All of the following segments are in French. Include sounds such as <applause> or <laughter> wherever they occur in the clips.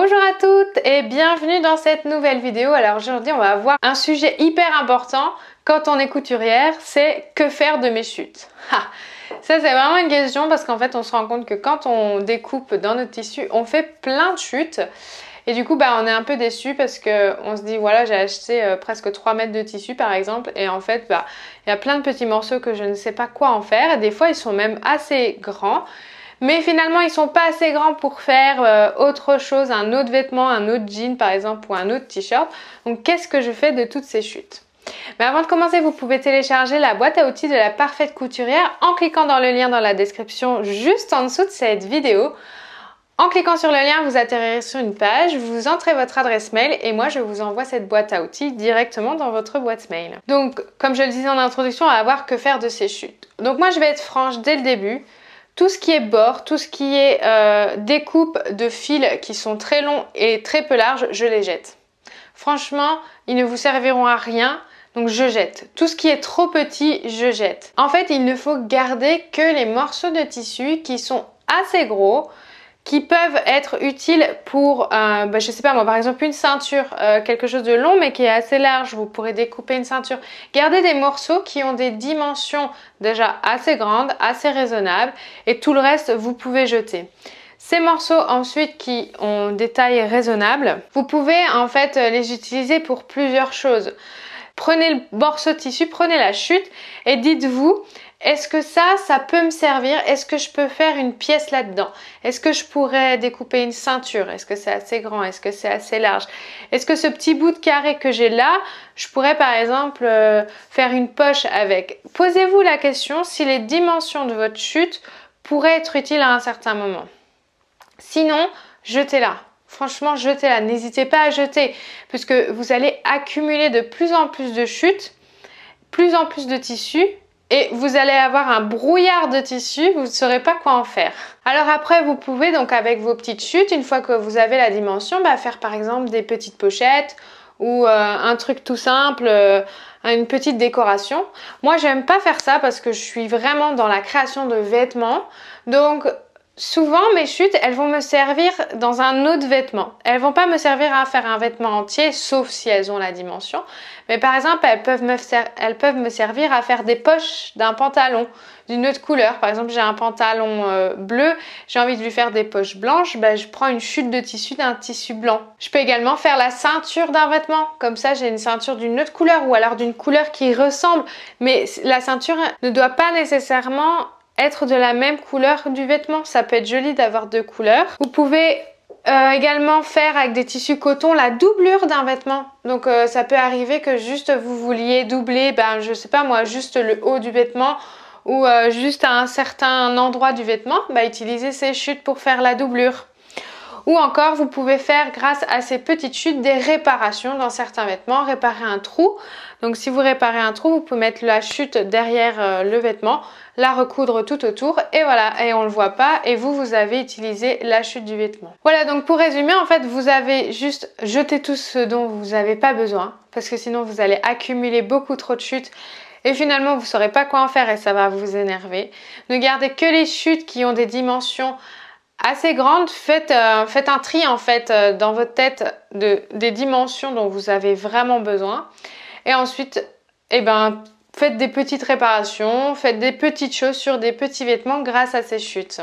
Bonjour à toutes et bienvenue dans cette nouvelle vidéo. Alors aujourd'hui on va avoir un sujet hyper important quand on est couturière, c'est que faire de mes chutes <laughs> Ça c'est vraiment une question parce qu'en fait on se rend compte que quand on découpe dans notre tissu, on fait plein de chutes. Et du coup, bah, on est un peu déçu parce que on se dit, voilà, j'ai acheté euh, presque 3 mètres de tissu par exemple, et en fait, bah, il y a plein de petits morceaux que je ne sais pas quoi en faire. Et des fois, ils sont même assez grands mais finalement ils sont pas assez grands pour faire euh, autre chose, un autre vêtement, un autre jean par exemple ou un autre t-shirt. Donc qu'est-ce que je fais de toutes ces chutes mais avant de commencer, vous pouvez télécharger la boîte à outils de la parfaite couturière en cliquant dans le lien dans la description juste en dessous de cette vidéo. En cliquant sur le lien, vous atterrirez sur une page, vous entrez votre adresse mail et moi je vous envoie cette boîte à outils directement dans votre boîte mail. Donc, comme je le disais en introduction, à avoir que faire de ces chutes. Donc moi je vais être franche dès le début tout ce qui est bord, tout ce qui est euh, découpe de fils qui sont très longs et très peu larges, je les jette. Franchement, ils ne vous serviront à rien. Donc je jette. Tout ce qui est trop petit, je jette. En fait, il ne faut garder que les morceaux de tissu qui sont assez gros, qui peuvent être utiles pour, euh, bah, je sais pas moi, par exemple une ceinture, euh, quelque chose de long mais qui est assez large, vous pourrez découper une ceinture. Gardez des morceaux qui ont des dimensions déjà assez grandes, assez raisonnables et tout le reste vous pouvez jeter. Ces morceaux ensuite qui ont des tailles raisonnables, vous pouvez en fait les utiliser pour plusieurs choses. Prenez le morceau de tissu, prenez la chute et dites-vous est-ce que ça, ça peut me servir Est-ce que je peux faire une pièce là-dedans Est-ce que je pourrais découper une ceinture Est-ce que c'est assez grand Est-ce que c'est assez large Est-ce que ce petit bout de carré que j'ai là, je pourrais par exemple euh, faire une poche avec Posez-vous la question si les dimensions de votre chute pourraient être utiles à un certain moment. Sinon, jetez-la. Franchement, jetez-la. N'hésitez pas à jeter, puisque vous allez accumuler de plus en plus de chutes, plus en plus de tissus et vous allez avoir un brouillard de tissu, vous ne saurez pas quoi en faire. Alors après, vous pouvez donc avec vos petites chutes, une fois que vous avez la dimension, bah faire par exemple des petites pochettes ou euh, un truc tout simple, euh, une petite décoration. Moi, j'aime pas faire ça parce que je suis vraiment dans la création de vêtements. Donc, Souvent, mes chutes, elles vont me servir dans un autre vêtement. Elles vont pas me servir à faire un vêtement entier, sauf si elles ont la dimension. Mais par exemple, elles peuvent me, servir à faire des poches d'un pantalon d'une autre couleur. Par exemple, j'ai un pantalon euh, bleu, j'ai envie de lui faire des poches blanches, ben, je prends une chute de tissu d'un tissu blanc. Je peux également faire la ceinture d'un vêtement. Comme ça, j'ai une ceinture d'une autre couleur ou alors d'une couleur qui ressemble. Mais la ceinture ne doit pas nécessairement être de la même couleur du vêtement. Ça peut être joli d'avoir deux couleurs. Vous pouvez euh, également faire avec des tissus coton la doublure d'un vêtement. Donc euh, ça peut arriver que juste vous vouliez doubler, ben je sais pas moi, juste le haut du vêtement ou euh, juste à un certain endroit du vêtement, bah, ben, utilisez ces chutes pour faire la doublure. Ou encore, vous pouvez faire grâce à ces petites chutes des réparations dans certains vêtements, réparer un trou. Donc si vous réparez un trou, vous pouvez mettre la chute derrière euh, le vêtement, la recoudre tout autour et voilà, et on le voit pas et vous, vous avez utilisé la chute du vêtement. Voilà, donc pour résumer, en fait, vous avez juste jeté tout ce dont vous n'avez pas besoin parce que sinon vous allez accumuler beaucoup trop de chutes et finalement vous ne saurez pas quoi en faire et ça va vous énerver. Ne gardez que les chutes qui ont des dimensions assez grande, euh, faites, un tri en fait euh, dans votre tête des dimensions dont vous avez vraiment besoin. Et ensuite, eh ben, faites des petites réparations, faites des petites choses sur des petits vêtements grâce à ces chutes.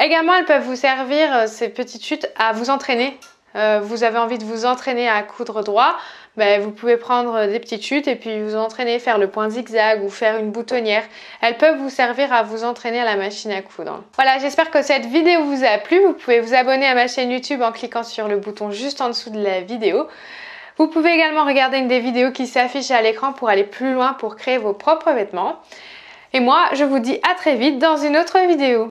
Également, elles peuvent vous servir, euh, ces petites chutes, à vous entraîner euh, vous avez envie de vous entraîner à coudre droit, ben, vous pouvez prendre des petites chutes et puis vous entraîner, faire le point zigzag ou faire une boutonnière. Elles peuvent vous servir à vous entraîner à la machine à coudre. Voilà, j'espère que cette vidéo vous a plu. Vous pouvez vous abonner à ma chaîne YouTube en cliquant sur le bouton juste en dessous de la vidéo. Vous pouvez également regarder une des vidéos qui s'affiche à l'écran pour aller plus loin pour créer vos propres vêtements. Et moi, je vous dis à très vite dans une autre vidéo.